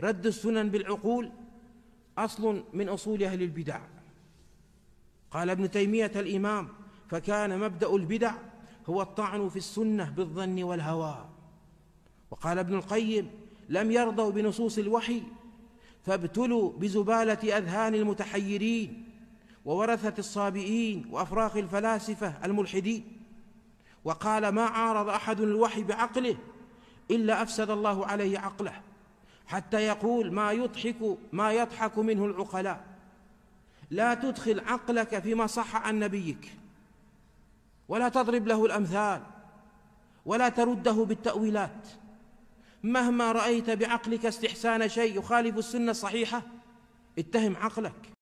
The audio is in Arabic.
رد السنن بالعقول أصل من أصول أهل البدع قال ابن تيمية الإمام فكان مبدأ البدع هو الطعن في السنة بالظن والهوى وقال ابن القيم لم يرضوا بنصوص الوحي فابتلوا بزبالة أذهان المتحيرين وورثة الصابئين وأفراخ الفلاسفة الملحدين وقال ما عارض أحد الوحي بعقله إلا أفسد الله عليه عقله حتى يقول ما يضحك ما يضحك منه العقلاء لا تدخل عقلك فيما صح عن نبيك ولا تضرب له الأمثال ولا ترده بالتأويلات مهما رأيت بعقلك استحسان شيء يخالف السنة الصحيحة اتهم عقلك